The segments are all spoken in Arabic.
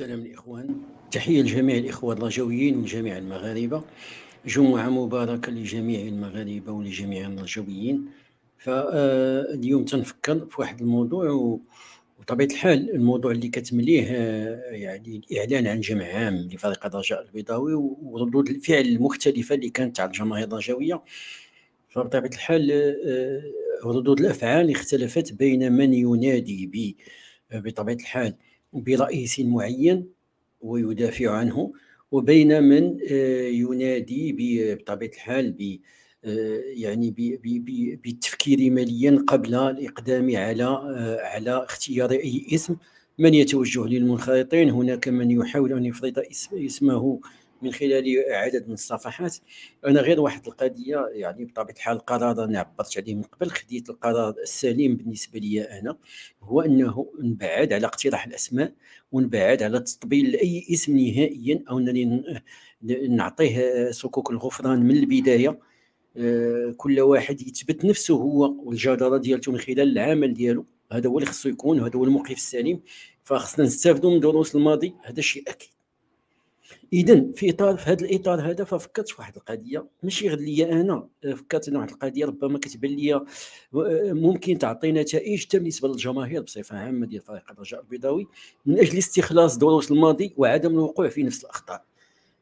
السلام الإخوان تحية لجميع الإخوة الرجويين من جميع المغاربة جمعة مباركة لجميع المغاربة ولجميع الرجويين فاليوم تنفكر في واحد الموضوع وطبيعة الحال الموضوع اللي كتمليه آه، يعني الإعلان عن جمع عام لفريق الرجاء البيضاوي وردود الفعل المختلفة اللي كانت على الجماهير الرجوية فبطبيعة الحال آه، ردود الأفعال اختلفت بين من ينادي ب بطبيعة الحال برئيس معين ويدافع عنه وبين من آه، ينادي بطبيعه الحال ب آه، يعني بالتفكير ماليا قبل الاقدام على آه، على اختيار اي اسم من يتوجه للمنخرطين هناك من يحاول ان يفرض اسمه من خلال عدد من الصفحات انا غير واحد القضيه يعني بطبيعه الحال قرار انا عبرت عليه من قبل خديت القرار السليم بالنسبه لي انا هو انه نبعد على اقتراح الاسماء ونبعد على تطبيل لاي اسم نهائيا او انني نعطيه صكوك الغفران من البدايه آه، كل واحد يثبت نفسه هو والجداره ديالته من خلال العمل ديالو هذا هو اللي خصو يكون هذا هو الموقف السليم فخصنا نستافدوا من دروس الماضي هذا شيء اكيد اذا في اطار في هذا الاطار هذا ففكرت في واحد القضيه ماشي غير ليا انا فكرت ان واحد القضيه ربما كتبان ليا ممكن تعطي نتائج حتى بالنسبه للجماهير بصفه عامه ديال فريق الرجاء البيضاوي من اجل استخلاص دروس الماضي وعدم الوقوع في نفس الاخطاء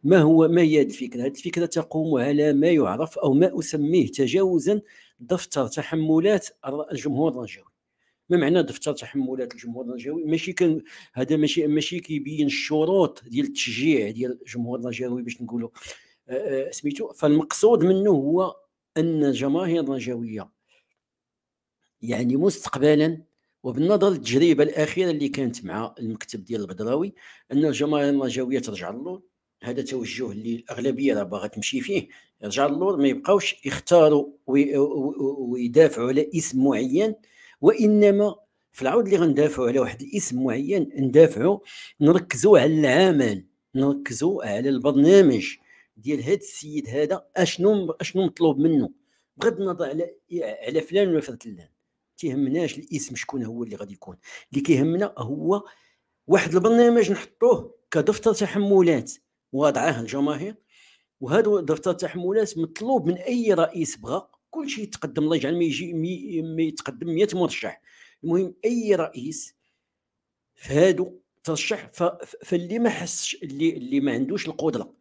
ما هو ما هي هذه الفكره؟ هذه الفكره تقوم على ما يعرف او ما اسميه تجاوزا دفتر تحملات الجمهور الرجاوي ما معنى دفتر تحملات الجمهور النيجيري ماشي كان هذا ماشي ماشي كيبين الشروط ديال التشجيع ديال الجمهور النيجيري باش نقولوا آه، آه، سميتو فالمقصود منه هو ان الجماهير النيجيريه يعني مستقبلا وبالنظر للتجربه الاخيره اللي كانت مع المكتب ديال البدراوي ان الجماهير النيجيريه ترجع للور هذا توجه اللي الاغلبيه راه باغا تمشي فيه يرجع للور ما يبقاوش يختاروا ويدافعوا على اسم معين وانما في العود اللي غندافعوا على واحد الاسم معين ندافعوا نركزوا على العمل نركزوا على البرنامج ديال هاد السيد هذا اشنو اشنو مطلوب منه بغض النظر على على فلان ولا فلان تيهمناش الاسم شكون هو اللي غادي يكون اللي كيهمنا هو واحد البرنامج نحطوه كدفتر تحملات وضعه الجماهير وهذا دفتر تحملات مطلوب من اي رئيس بغى كل شيء يتقدم الله يجعل ما يجي مي يتقدم 100 مرشح المهم اي رئيس فهادو ترشح فاللي ما حسش اللي اللي ما عندوش القدره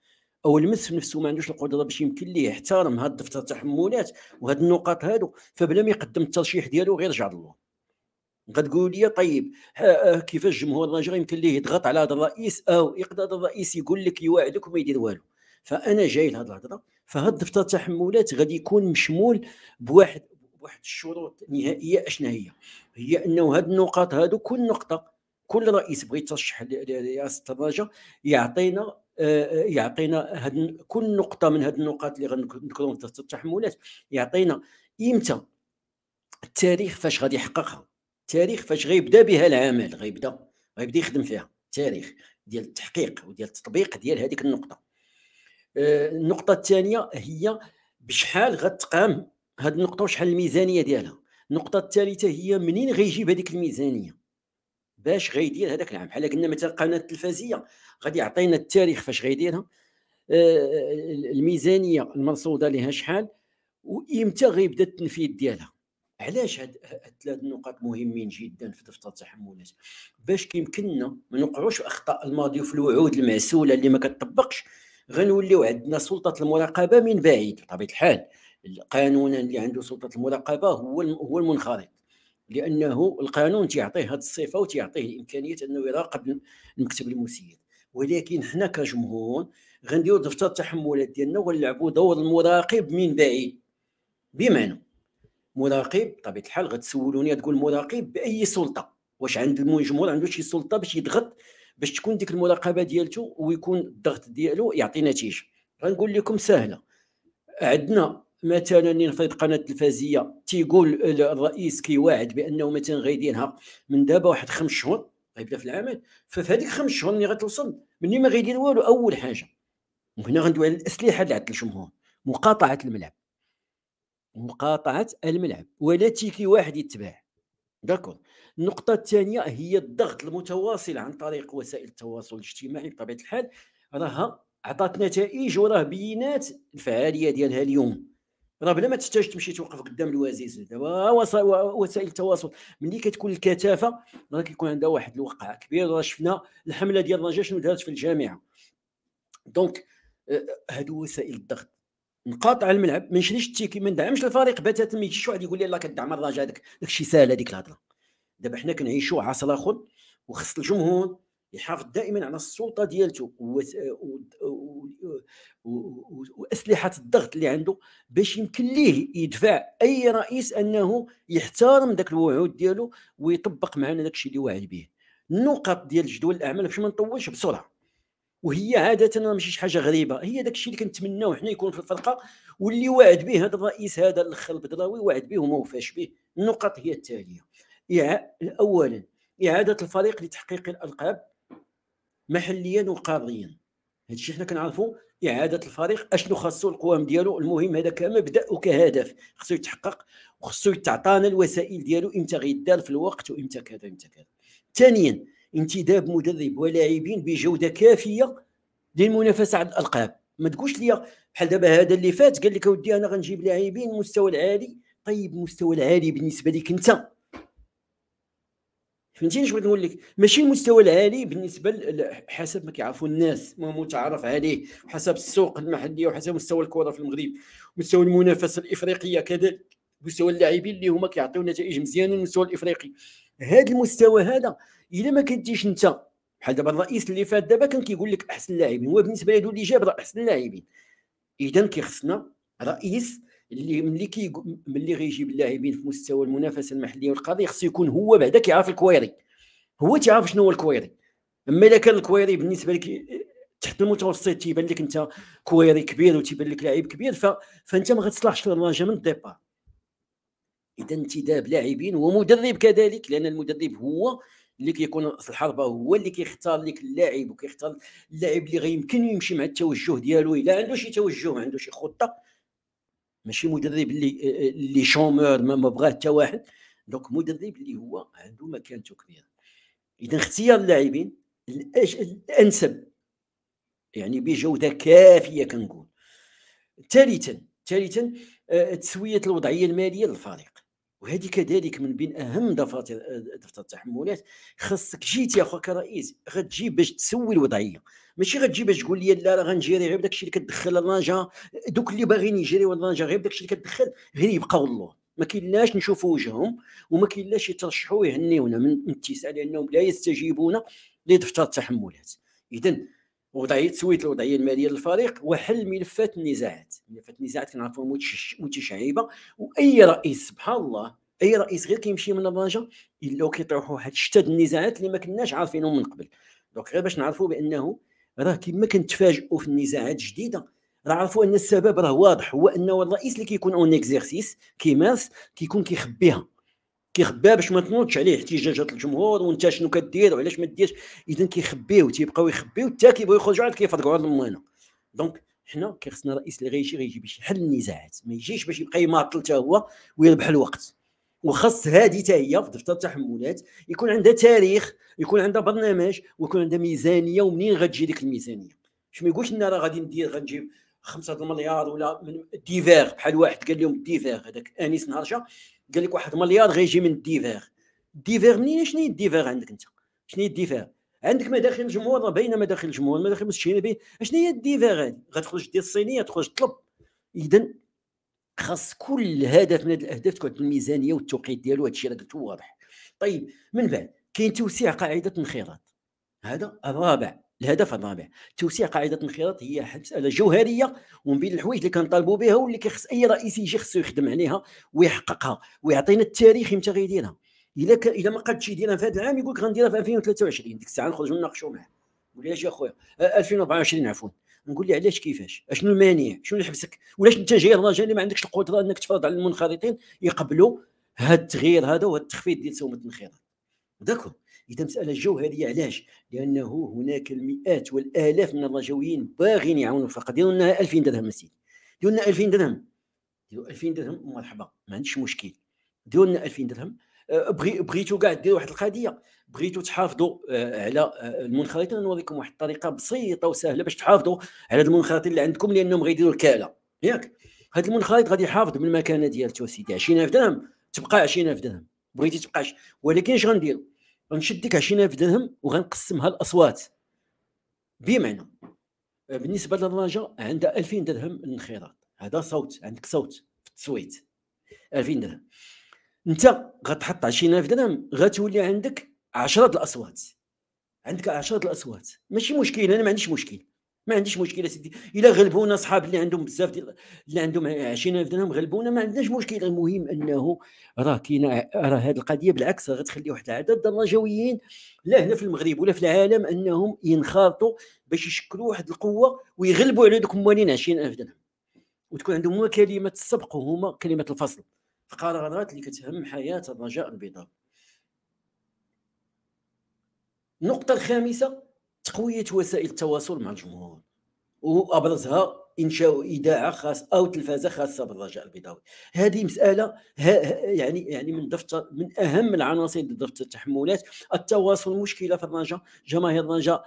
او المس في نفسه ما عندوش القدره باش يمكن ليه يحترم هاد دفتر التحملات وهاد النقاط هادو فبلا ما يقدم الترشيح ديالو غير جعل الله غتقول لي طيب أه، كيفاش الجمهور الراجل يمكن ليه يضغط على هذا الرئيس او يقدر الرئيس يقول لك يواعدك وما يدير والو فانا جاي لهذه الهضره فهاد دفتر التحملات غادي يكون مشمول بواحد بواحد الشروط نهائيه اشنا هي هي انه هاد النقاط هادو كل نقطه كل رئيس بغى يترشح لرئاسه الدرجه يعطينا آه، آه، يعطينا هاد كل نقطه من هاد النقاط اللي غنذكرهم في التحملات يعطينا امتى التاريخ فاش غادي يحققها التاريخ فاش غيبدا بها العمل غيبدا غيبدا يخدم فيها التاريخ ديال التحقيق وديال التطبيق ديال هذيك النقطه النقطه الثانيه هي بشحال غتقام هذه النقطه وشحال الميزانيه ديالها النقطه الثالثه هي منين غيجيب هذيك الميزانيه باش غيدير هذاك العام بحال قلنا مثلا القناه التلفزيه غادي يعطينا التاريخ فاش غيديرها آه، الميزانيه المرصوده لها شحال وامتى غيبدا التنفيذ ديالها علاش هاد ثلاث نقاط مهمين جدا في دفتر التحملات باش كيمكننا ما نوقعوش في اخطاء الماضي وفي الوعود المعسوله اللي ما كتطبقش غنوليو عندنا سلطه المراقبه من بعيد بطبيعه الحال القانون اللي عنده سلطه المراقبه هو هو المنخرط لانه القانون تيعطيه هذه الصفه وتيعطيه الامكانيه انه يراقب المكتب المسير ولكن حنا كجمهور غنديروا دفتر التحملات ديالنا ونلعبوا دور المراقب من بعيد بمعنى مراقب بطبيعه الحال غتسولوني تقول مراقب باي سلطه واش عند الجمهور عنده شي سلطه باش يضغط باش تكون ديك المراقبه ديالته ويكون الضغط ديالو يعطي نتيجه غنقول لكم سهله عندنا مثلا نفرض قناه التلفازيه تيقول الرئيس كيواعد بانه مثلا غيديرها من دابا واحد خمس شهور غيبدا في العمل ففي هذيك خمس شهور ملي غتوصل مني ما غيدير والو اول حاجه وهنا غندوي على الاسلحه اللي عند الجمهور مقاطعه الملعب مقاطعه الملعب ولا تيكي واحد يتباع داكور النقطه الثانيه هي الضغط المتواصل عن طريق وسائل التواصل الاجتماعي بطبيعه الحال راها عطات نتائج وراه بينات الفعاليه ديالها اليوم راه بلا ما تحتاج تمشي توقف قدام الوزيز دابا وسائل التواصل ملي كتكون الكثافه راه كيكون عندها واحد الوقع كبير راه شفنا الحمله ديال الرجاء شنو دارت في الجامعه دونك آه، آه، هادو وسائل الضغط نقاطع الملعب ما نشريش التيكي ما ندعمش الفريق بتاتا ما يجيش واحد يقول لي لا كدعم الرجاء هذاك داك الشيء ساهل هذيك الهضره دابا حنا كنعيشوا عصر اخر وخص الجمهور يحافظ دائما على السلطه ديالته واسلحه الضغط اللي عنده باش يمكن ليه يدفع اي رئيس انه يحترم ذاك الوعود ديالو ويطبق معنا داك الشيء اللي واعي به النقط ديال جدول الاعمال باش ما نطولش بسرعه وهي عاده ماشي شي حاجه غريبه هي داك الشيء اللي كنتمناو حنا يكون في الفرقه واللي وعد به هذا الرئيس هذا الاخ البدراوي وعد به وما وفاش به النقط هي التاليه اولا اعاده الفريق لتحقيق الالقاب محليا وقاريا هذا الشيء حنا كنعرفوا اعاده الفريق اشنو خاصو القوام ديالو المهم هذا كمبدا وكهدف خصو يتحقق وخصو يتعطانا الوسائل ديالو امتى غيدار في الوقت وامتى كذا امتى كذا ثانيا انتداب مدرب ولاعبين بجوده كافيه للمنافسه على الالقاب ما تقولش لي بحال دابا هذا اللي فات قال لك اودي انا غنجيب لاعبين المستوى العالي طيب المستوى العالي بالنسبه لك انت فهمتيني شنو بغيت نقول لك ماشي المستوى العالي بالنسبه حسب ما كيعرفوا الناس ما متعارف عليه حسب السوق المحلي وحسب مستوى الكره في المغرب مستوى المنافسه الافريقيه كذلك مستوى اللاعبين اللي هما كيعطيو نتائج مزيانه المستوى الافريقي هذا المستوى هذا الا ما كنتيش انت بحال دابا الرئيس اللي فات دابا كان كيقول لك احسن لاعبين هو بالنسبه لهذو اللي جاب احسن لاعبين اذا كيخصنا رئيس اللي ملي كي ملي غيجيب اللاعبين في مستوى المنافسه المحليه والقضيه خصو يكون هو بعدا كيعرف الكويري هو تيعرف شنو هو الكويري اما اذا كان الكويري بالنسبه لك تحت المتوسط تيبان لك انت كويري كبير وتيبان لك لاعب كبير ف... فانت ما غتصلحش للرجاء من الديبار اذا انتداب لاعبين ومدرب كذلك لان المدرب هو اللي كيكون في الحربه هو اللي كيختار لك اللاعب وكيختار اللاعب اللي غيمكن يمشي مع التوجه ديالو الا عنده شي توجه عنده شي خطه ماشي مدرب اللي اللي شومور ما بغاه حتى واحد دونك مدرب اللي هو عنده مكانته كبيره اذا اختيار اللاعبين الانسب يعني بجوده كافيه كنقول ثالثا ثالثا آه، تسويه الوضعيه الماليه للفريق وهذه كذلك من بين اهم دفاتر دفتر التحملات خاصك جيتي اخو كرئيس غتجي باش تسوي الوضعيه ماشي غتجي باش تقول لي لا راه غنجيري غير داكشي اللي كتدخل الرنجه دوك اللي باغيين يجريو الرنجه غير داكشي اللي كتدخل غير يبقاو الله ما كاينلاش نشوفوا وجههم وما كاينلاش يترشحوا يهنيونا من الاتساع لانهم لا يستجيبون لدفتر التحملات اذا وضعيه تسويت الوضعيه الماليه للفريق وحل ملفات النزاعات ملفات النزاعات كنعرفوا متشعبه واي رئيس سبحان الله اي رئيس غير كيمشي من الدرجة الا كيطرحوا هاد شتى النزاعات اللي ما كناش عارفينهم من قبل دونك غير باش نعرفوا بانه راه كما كنتفاجئوا في النزاعات الجديده راه عرفوا ان السبب راه واضح هو انه الرئيس اللي كيكون اون اكزيرسيس كيمارس كيكون كيخبيها كيخبيها باش ما تنوضش عليه احتجاجات الجمهور وانت شنو كدير وعلاش ما ديرش اذا كيخبيو تيبقاو يخبيو حتى كيبغيو يخرجوا عاد كيفرقوا هذا المهنه دونك حنا كيخصنا رئيس اللي غيجي غيجي باش يحل النزاعات ما يجيش باش يبقى يماطل حتى هو ويربح الوقت وخاص هذه حتى هي في دفتر التحملات يكون عندها تاريخ يكون عندها برنامج ويكون عندها ميزانيه ومنين غتجي ديك الميزانيه باش ما يقولش لنا راه غادي ندير غنجيب خمسة المليار ولا من ديفير بحال واحد قال لهم ديفير هذاك انيس نهرشه قال لك واحد مليار غيجي من ديفير ديفير منين شنو هي عندك انت شنو هي عندك مداخل الجمهور راه باينه مداخل الجمهور مداخل المستشارين بين شنو هي الديفير هذه غتخرج دير الصينيه تخرج تطلب اذا خاص كل هدف من هذه الاهداف تكون الميزانيه والتوقيت ديالو هادشي راه قلتو واضح طيب من بعد كاين توسيع قاعده الانخراط هذا الرابع الهدف الرابع توسيع قاعده الانخراط هي مساله جوهريه ومن بين الحوايج اللي كنطالبوا بها واللي كيخص اي رئيس يجي خصو يخدم عليها ويحققها ويعطينا التاريخ امتى غيديرها الا ك... الا ما قدش يديرها في هذا العام يقول لك غنديرها في 2023 ديك الساعه نخرجوا نناقشوا معاه نقول له يا خويا 2024 عفوا نقول لي علاش كيفاش اشنو المانع شنو اللي حبسك ولاش انت جاي الرجاء اللي ما عندكش القدره انك تفرض على المنخرطين يقبلوا هذا التغيير هذا وهاد التخفيض ديال سومه الانخراط داكو اذا مساله جوهريه علاش؟ لانه هناك المئات والالاف من الرجويين باغين يعاونوا فقط ديروا لنا 2000 درهم سيدي ديروا لنا 2000 درهم ديروا 2000 درهم مرحبا ما عنديش مشكل ديروا لنا 2000 درهم أه، بغي بغيتوا كاع ديروا واحد القضيه بغيتوا تحافظوا أه، على أه، المنخرطين نوريكم واحد الطريقه بسيطه وسهله باش تحافظوا على المنخرطين اللي عندكم لانهم غيديروا الكاله ياك هذا المنخرط غادي يحافظ بالمكانه ديالته سيدي 20000 درهم تبقى 20000 درهم بغيتي تبقاش ولكن اش غنديروا غنشد ديك 20000 درهم وغنقسمها لاصوات بمعنى آه، بالنسبه للراجا عندها 2000 درهم الانخراط هذا صوت عندك صوت في التصويت 2000 درهم انت غتحط 20000 درهم غتولي عندك 10 الاصوات عندك 10 الاصوات ماشي مشكل انا ما عنديش مشكل ما عنديش مشكله سيدي الا غلبونا صحاب اللي عندهم بزاف ديال اللي عندهم 20000 درهم غلبونا ما عندناش مشكله المهم انه راه كاينه راه هذه القضيه بالعكس غتخلي واحد العدد الرجويين لا هنا في المغرب ولا في العالم انهم ينخرطوا باش يشكلوا واحد القوه ويغلبوا على دوك موالين 20000 درهم وتكون عندهم هما كلمه السبق وهما كلمه الفصل في قرارات اللي كتهم حياه الرجاء البيضاوي النقطه الخامسه تقويه وسائل التواصل مع الجمهور وابرزها انشاء اذاعه خاص او تلفازه خاصه بالرجاء البيضاوي هذه مساله يعني يعني من دفتر من اهم العناصر دفتر التحملات التواصل مشكله في الرجاء جماهير الرجاء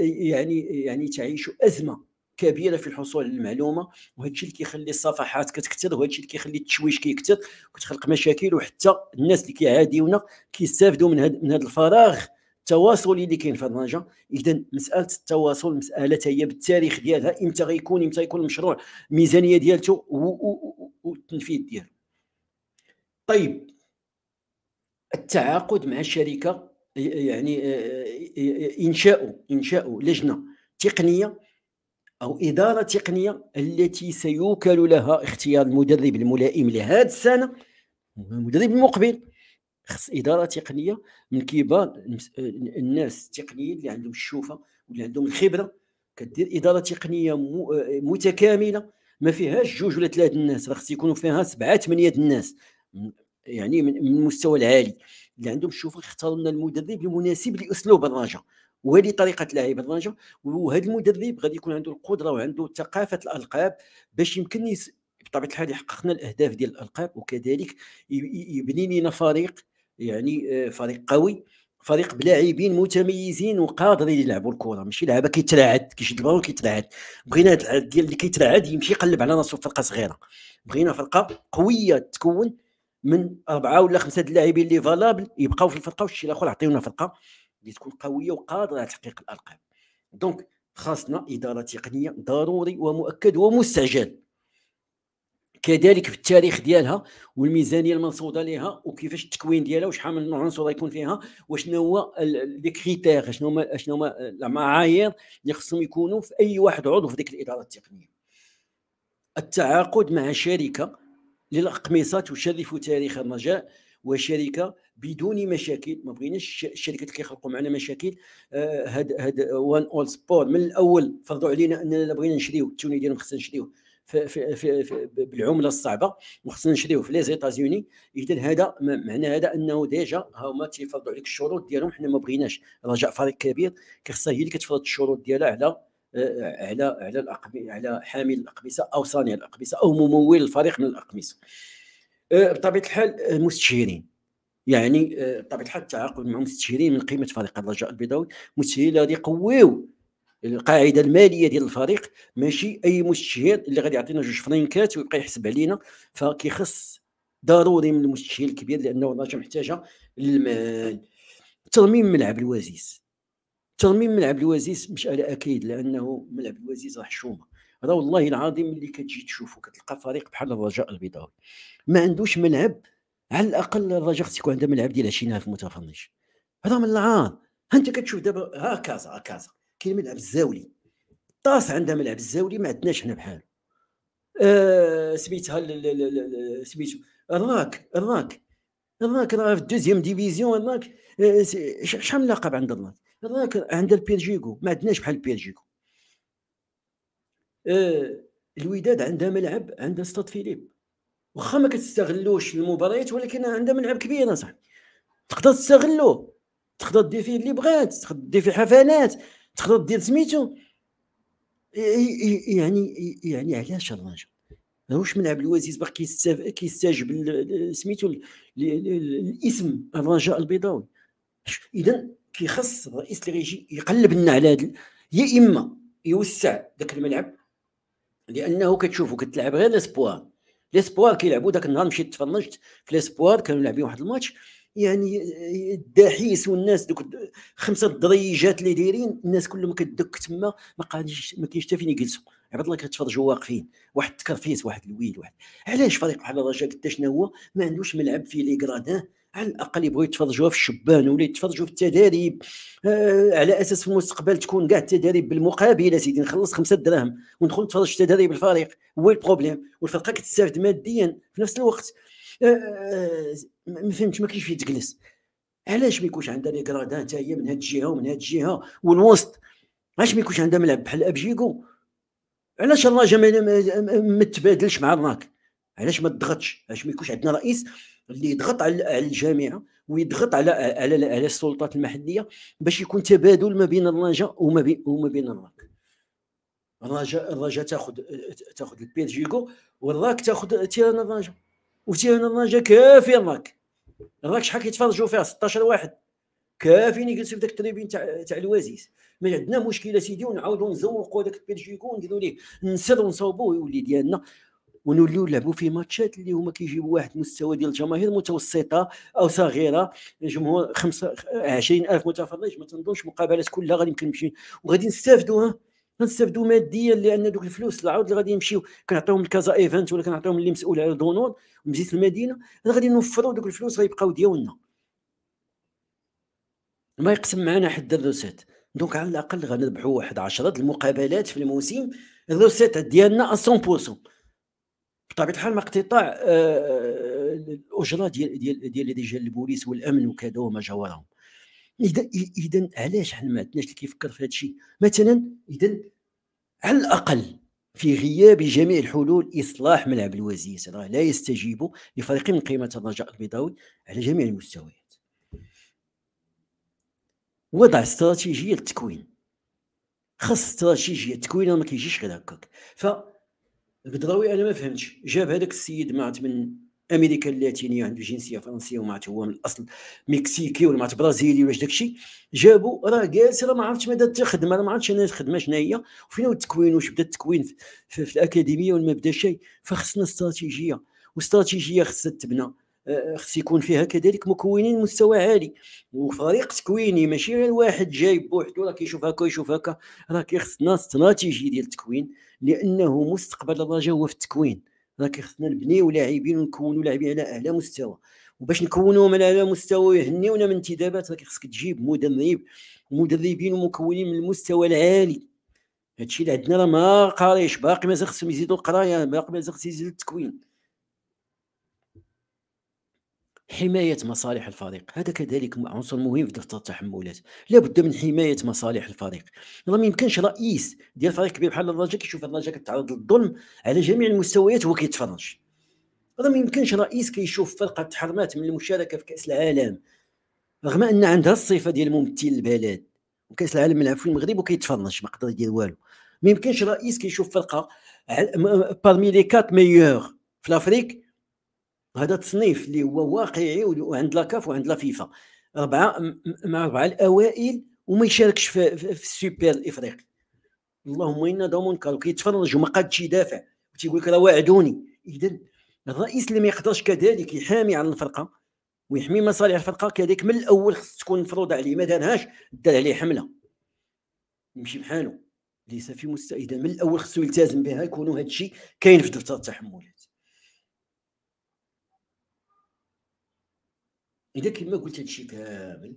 يعني يعني تعيش ازمه كبيره في الحصول على المعلومه وهذا الشيء اللي كيخلي الصفحات كتكثر وهذا الشيء اللي كيخلي التشويش كيكثر وكتخلق مشاكل وحتى الناس اللي كيعاديونا كيستافدوا من هذا من هذا الفراغ التواصل اللي كاين في هذا المنجا اذا مساله التواصل مساله هي بالتاريخ ديالها امتى غيكون امتى يكون المشروع الميزانيه ديالته والتنفيذ ديالو طيب التعاقد مع الشركه يعني انشاء آه، آه، آه، انشاء لجنه تقنيه او اداره تقنيه التي سيوكل لها اختيار المدرب الملائم لهذه السنه المدرب المقبل خص اداره تقنيه من كبار الناس التقنيين اللي عندهم الشوفه واللي عندهم الخبره كدير اداره تقنيه متكامله ما فيهاش جوج ولا ثلاثه الناس راه خص يكونوا فيها سبعه ثمانيه الناس يعني من المستوى العالي اللي عندهم الشوفه يختاروا لنا المدرب المناسب لاسلوب الرجاء وهذه طريقه لعب الرجاء وهذا المدرب غادي يكون عنده القدره وعنده ثقافه الالقاب باش يمكن بطبيعه الحال يحققنا الاهداف ديال الالقاب وكذلك يبني لنا فريق يعني آه، فريق قوي فريق بلاعبين متميزين وقادرين يلعبوا الكره ماشي لعبه كيترعد كيشد البالون كيتلاعب بغينا ديال اللي كيترعد يمشي يقلب على راسو فرقه صغيره بغينا فرقه قويه تكون من اربعه ولا خمسه اللاعبين اللي فالابل يبقاو في الفرقه والشي الاخر عطيونا فرقه اللي تكون قويه وقادره على تحقيق الارقام دونك خاصنا اداره تقنيه ضروري ومؤكد ومستعجل كذلك في التاريخ ديالها والميزانيه المنصوده لها وكيفاش التكوين ديالها وشحال من عنصر غيكون فيها وشنو هو لي كريتير شنو هما شنو هما المعايير اللي خصهم يكونوا في اي واحد عضو في ديك الاداره التقنيه التعاقد مع شركه للاقمصه تشرف تاريخ الرجاء وشركه بدون مشاكل ما بغيناش الشركات كيخلقوا معنا مشاكل آه، هاد هاد وان اول سبور من الاول فرضوا علينا اننا بغينا نشريو التوني ديالهم خصنا نشريوه في في في, بالعمله الصعبه وخصنا نشريوه في لي زيتازيوني اذا هذا معنى هذا انه ديجا ها هما تيفرضوا عليك الشروط ديالهم حنا ما بغيناش رجاء فريق كبير كخصها هي اللي كتفرض الشروط ديالها على آه، على على الأقمي على حامل الاقمصه او صانع الاقمصه او ممول الفريق من الاقمصه آه، بطبيعه الحال آه، مستشيرين يعني بطبيعه الحال التعاقد مع مستشيرين من قيمه فريق الرجاء البيضاوي مستشيرين غادي يقويو القاعده الماليه ديال الفريق ماشي اي مستشهد اللي غادي يعطينا جوج فرنكات ويبقى يحسب علينا فكيخص ضروري من المستشهد الكبير لانه الناشئ محتاجه للمال ترميم ملعب الوازيس ترميم ملعب الوازيس مش على اكيد لانه ملعب الوازيس راه حشومه راه والله العظيم اللي كتجي تشوفو كتلقى فريق بحال الرجاء البيضاوي ما عندوش ملعب على الاقل الرجاء خص يكون عندها ملعب ديال 20000 متفرج هذا من العار انت كتشوف دابا ها كازا ها كازا كاين ملعب الزاولي طاس عندها ملعب الزاولي ما عندناش حنا بحاله آه سميتها سميتو الراك الراك الراك راه في الدوزيام ديفيزيون الراك آه، شحال من لقب عند الراك الراك عند البيرجيكو ما عندناش بحال البيرجيكو آه الوداد عندها ملعب عندها ستاد فيليب واخا ما كتستغلوش المباريات ولكن عندها ملعب كبير صح تقدر تستغلو تقدر دير فيه اللي بغات تقدر دير فيه حفلات تقدر دير سميتو يعني يعني علاش الراجل واش من عبد الوزيز باقي كيستف... كيستجب سميتو الاسم الرجاء البيضاوي اذا كيخص الرئيس اللي غيجي يقلب لنا على هذا يا اما يوسع ذاك الملعب لانه كتشوفوا كتلعب غير ليسبوار ليسبوار كيلعبوا ذاك النهار مشيت تفرجت في ليسبوار كانوا لاعبين واحد الماتش يعني الدحيس والناس دوك خمسه الضريجات اللي دايرين الناس كلهم كدك تما ما قادش ما كاينش حتى فين يجلسوا عباد الله كتفرجوا واقفين واحد التكرفيس واحد الويل واحد علاش فريق بحال الرجاء قد شنا هو ما عندوش ملعب فيه لي كراد على الاقل يبغوا يتفرجوا في الشبان ولا يتفرجوا في التداريب آه على اساس في المستقبل تكون كاع التداريب بالمقابل سيدي نخلص خمسة دراهم وندخل نتفرج في تداريب الفريق هو البروبليم والفرقه كتستافد ماديا في نفس الوقت آه، آه، آه، ما فهمتش ما كاينش فيه تجلس علاش ما يكونش عندها لي كرادان حتى هي من هاد الجهه ومن هاد الجهه والوسط علاش ما يكونش عندها ملعب بحال ابجيكو علاش الراجا ما تبادلش مع الراك علاش ما تضغطش علاش ما يكونش عندنا رئيس اللي يضغط على الجامعه ويضغط على على على السلطات المحليه باش يكون تبادل ما بين الرجاء وما بين وما بين الراك الرجاء الرجاء تاخذ تاخذ البيرجيكو والراك تاخذ تيران الرجاء انا النجا كافي راك راك شحال كيتفرجوا فيها 16 واحد كافيين يجلسوا في ذاك التريبين تاع تاع الوازيس ما عندنا مشكله سيدي ونعاودوا نزوقوا ذاك البلجيكو ونديروا ليه نسر ونصوبوا يولي ديالنا ونوليو نلعبوا في ماتشات اللي هما كيجيبوا واحد المستوى ديال الجماهير متوسطه او صغيره جمهور 25 الف متفرج ما تنظنش مقابلات كلها غادي يمكن نمشي وغادي نستافدوا نستافدوا ماديا لان دوك الفلوس العاود اللي غادي يمشيو كنعطيهم لكازا ايفنت ولا كنعطيهم اللي مسؤول على الدونور مزيت المدينه غادي نوفروا دوك الفلوس غيبقاو ديالنا ما يقسم معنا حد الروسات دونك على الاقل غنربحوا واحد 10 المقابلات في الموسم الروسات ديالنا 100% بطبيعه الحال ما اقتطاع آه، آه، الاجره ديال ديال ديال رجال البوليس والامن وكذا وما جاورهم اذا اذا علاش حنا ما عندناش اللي كيفكر في هذا الشيء مثلا اذا على الاقل في غياب جميع الحلول اصلاح ملعب الوزيس راه لا يستجيب لفريق من قيمه الرجاء البيضاوي على جميع المستويات وضع استراتيجيه للتكوين خاص استراتيجيه التكوين ما كيجيش غير هكاك ف انا ما فهمتش جاب هذاك السيد ما من امريكا اللاتينيه عنده جنسيه فرنسيه وما هو من الاصل مكسيكي ولا ما برازيلي واش داكشي جابوا راه جالس راه ما عرفتش مدى الخدمه راه ما عرفتش انا الخدمه شنو هي وفين هو التكوين واش بدا التكوين في, في, في الاكاديميه ولا ما بدا شيء فخصنا استراتيجيه واستراتيجيه خصها تبنى آه، آه، خص يكون فيها كذلك مكونين مستوى عالي وفريق تكويني ماشي غير واحد جاي بوحدو راه كيشوف هكا ويشوف هكا راه كيخصنا استراتيجي ديال التكوين لانه مستقبل الرجاء هو في التكوين راه كيخصنا نبنيو لاعبين ونكونوا لاعبين على اعلى مستوى وباش نكونوهم على اعلى مستوى ويهنيونا من انتدابات راه كيخصك تجيب مدرب ومدربين ومكونين من المستوى العالي هادشي اللي عندنا راه ما قاريش باقي مازال خصهم يزيدوا القرايه باقي مازال خصهم يزيدوا التكوين حماية مصالح الفريق هذا كذلك عنصر مهم في دفتر التحملات لا بد من حماية مصالح الفريق راه ما يمكنش رئيس ديال فريق كبير بحال الرجاء كيشوف الرجاء كتعرض للظلم على جميع المستويات وهو كيتفرج راه ما يمكنش رئيس كيشوف فرقة تحرمات من المشاركة في كأس العالم رغم أن عندها الصفة ديال ممثل البلد وكأس العالم ملعب في المغرب وكيتفرج ما قدر يدير والو ما يمكنش رئيس كيشوف فرقة بارمي لي كات ميور في لافريك هذا تصنيف اللي هو واقعي وعند لاكاف وعند لافيفا اربعه مع اربعه الاوائل وما يشاركش في, في, في السوبر الافريقي اللهم انا كارو كيتفرج وما قادش يدافع تيقول لك راه واعدوني اذا الرئيس اللي ما يقدرش كذلك يحامي على الفرقه ويحمي مصالح الفرقه كذلك من الاول خص تكون مفروضه عليه ما دارهاش دار عليه حمله يمشي بحاله ليس في مستعد من الاول خصو يلتزم بها يكونوا الشيء كاين في دفتر التحملات اذا كما قلت هادشي كامل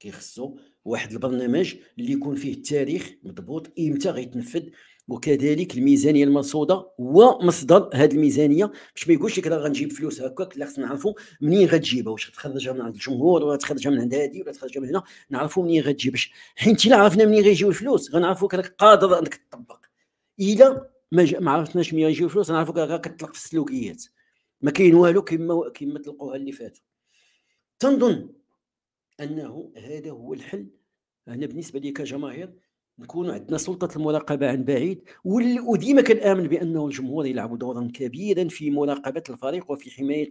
كيخصو واحد البرنامج اللي يكون فيه التاريخ مضبوط امتى غيتنفذ وكذلك الميزانيه المرصوده ومصدر هذه الميزانيه باش ما يقولش لك راه غنجيب فلوس هكاك لا خصنا نعرفوا منين غتجيبها واش غتخرجها من عند الجمهور ولا تخرجها من عند هادي ولا تخرجها من هنا نعرفوا منين غتجيب باش حيت الا عرفنا منين غيجيو الفلوس غنعرفوك راك قادر انك تطبق الا ما, ما عرفناش منين غيجيو الفلوس غنعرفوا راك كتطلق في السلوكيات ما كاين والو كما كما تلقوها اللي فاتوا تنظن انه هذا هو الحل انا بالنسبه لي كجماهير نكون عندنا سلطه المراقبه عن بعيد وديما كنامن بانه الجمهور يلعب دورا كبيرا في مراقبه الفريق وفي حمايه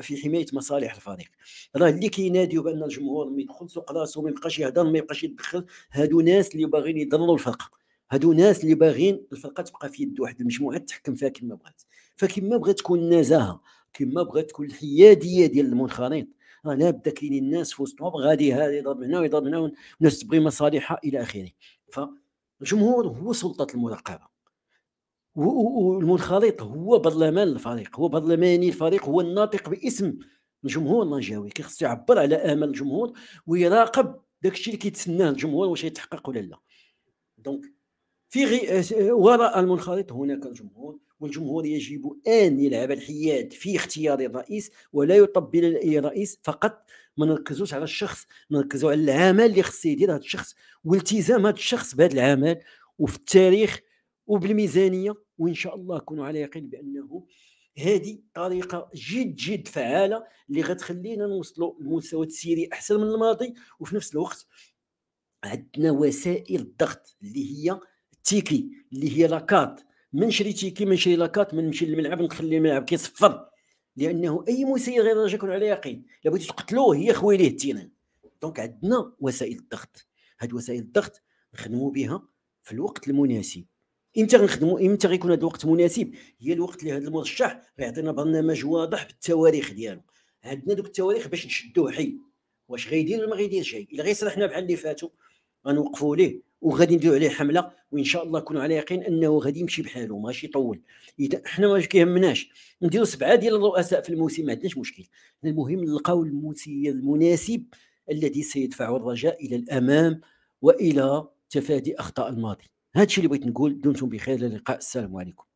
في حمايه مصالح الفريق راه اللي كيناديو بان الجمهور ما يدخلش راسو ما يبقاش يهضر ما يبقاش يدخل هادو ناس اللي باغيين يضروا الفرقه هادو ناس اللي باغيين الفرقه تبقى في يد واحد المجموعه تحكم فيها كما بغات فكما بغات تكون النزاهه كما بغات تكون الحياديه ديال المنخرين لا كاينين الناس في وسطهم غادي هذا يضرب هنا ويضرب هنا والناس تبغي مصالحها الى اخره فالجمهور هو سلطه المراقبه والمنخرط هو برلمان الفريق هو برلماني الفريق هو الناطق باسم الجمهور النجاوي كيخصو يعبر على امل الجمهور ويراقب داكشي اللي كيتسناه الجمهور واش يتحقق ولا لا دونك في غي... آه، آه، وراء المنخرط هناك الجمهور والجمهور يجب أن يلعب الحياد في اختيار الرئيس ولا يطبل اي رئيس فقط ما نركزوش على الشخص نركزوا على العمل اللي خص يدير هذا الشخص والتزام هذا الشخص بهذا العمل وفي التاريخ وبالميزانيه وان شاء الله كونوا على يقين بانه هذه طريقة جد جد فعالة اللي غتخلينا نوصلوا لمستوى تسيري أحسن من الماضي وفي نفس الوقت عندنا وسائل الضغط اللي هي التيكي اللي هي لاكارت من شري تيكي من شري لاكات من نمشي للملعب نخلي الملعب كيصفر لانه اي مسير غير يكون على يقين لا بغيتي تقتلوه هي خويليه التيران دونك عندنا وسائل الضغط هاد وسائل الضغط نخدموا بها في الوقت المناسب امتى غنخدموا امتى غيكون هذا الوقت مناسب هي الوقت اللي هذا المرشح غيعطينا برنامج واضح بالتواريخ ديالو عندنا دوك التواريخ باش نشدوه حي واش غيدير ولا ما غيديرش شيء الا غيصلحنا بحال اللي فاتوا غنوقفوا ليه وغادي نديروا عليه حمله وان شاء الله كونوا على يقين انه غادي يمشي بحاله ماشي يطول حنا ما كيهمناش نديروا سبعه ديال الرؤساء في الموسم ما عندناش مشكل المهم نلقاو المسير المناسب الذي سيدفع الرجاء الى الامام والى تفادي اخطاء الماضي هذا الشيء اللي بغيت نقول دمتم بخير للقاء السلام عليكم